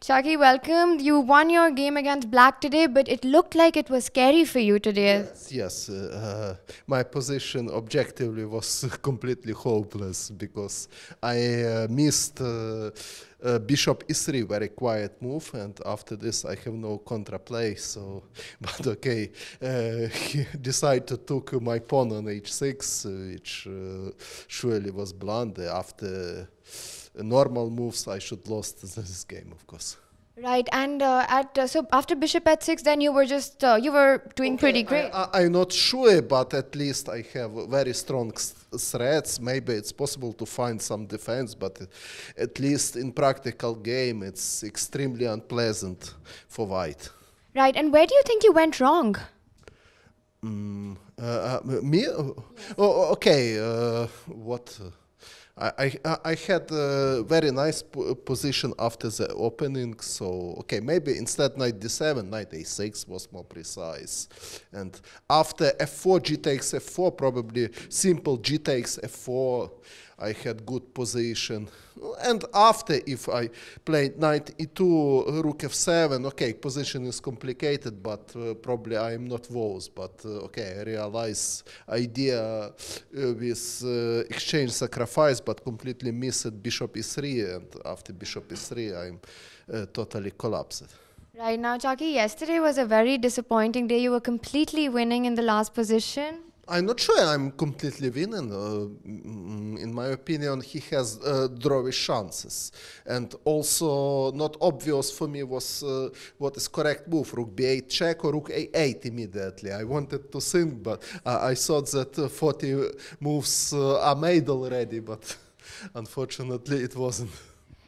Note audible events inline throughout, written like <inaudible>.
Chucky, welcome. You won your game against Black today, but it looked like it was scary for you today. Yes, yes. Uh, uh, my position objectively was <laughs> completely hopeless because I uh, missed uh, uh, bishop e3 very quiet move and after this I have no contraplay so <laughs> but okay uh, he <laughs> decided to took my pawn on h6 uh, which uh, surely was blunder after normal moves I should lost <laughs> this game of course Right, and uh, at uh, so after bishop at six, then you were just uh, you were doing okay, pretty great. I, am not sure, but at least I have very strong threats. Maybe it's possible to find some defense, but uh, at least in practical game, it's extremely unpleasant for white. Right, and where do you think you went wrong? Mm, uh, uh, me? Oh, yes. Oh, okay. what? I, I, had a very nice position after the opening. So, okay, maybe instead knight d7, knight a6 was more precise. And after f4, g takes f4, probably simple g takes f4 I had good position. And after, if I played knight e2, rook f7, okay, position is complicated, but uh, probably I am not worse. But uh, okay, I realize idea uh, with uh, exchange sacrifice, but completely missed bishop e3, and after bishop e3, I'm uh, totally collapsed. Right now, Jackie, yesterday was a very disappointing day. You were completely winning in the last position. I'm not sure I'm completely winning. Uh, mm, in my opinion, he has uh, drawish chances. And also, not obvious for me was uh, what is correct move rook b8 check or rook a8 immediately. I wanted to think, but I thought that uh, 40 moves uh, are made already, but <laughs> unfortunately, it wasn't.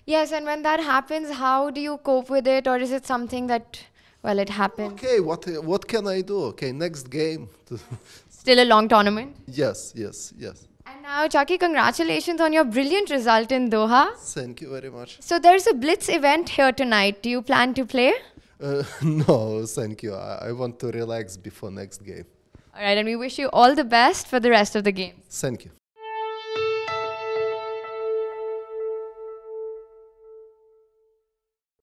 Yes, and when that happens, how do you cope with it, or is it something that well, it happened. Okay, what uh, what can I do? Okay, next game. <laughs> Still a long tournament. Yes, yes, yes. And now, Chucky, congratulations on your brilliant result in Doha. Thank you very much. So there's a blitz event here tonight. Do you plan to play? Uh, <laughs> no, thank you. I, I want to relax before next game. All right, and we wish you all the best for the rest of the game. Thank you.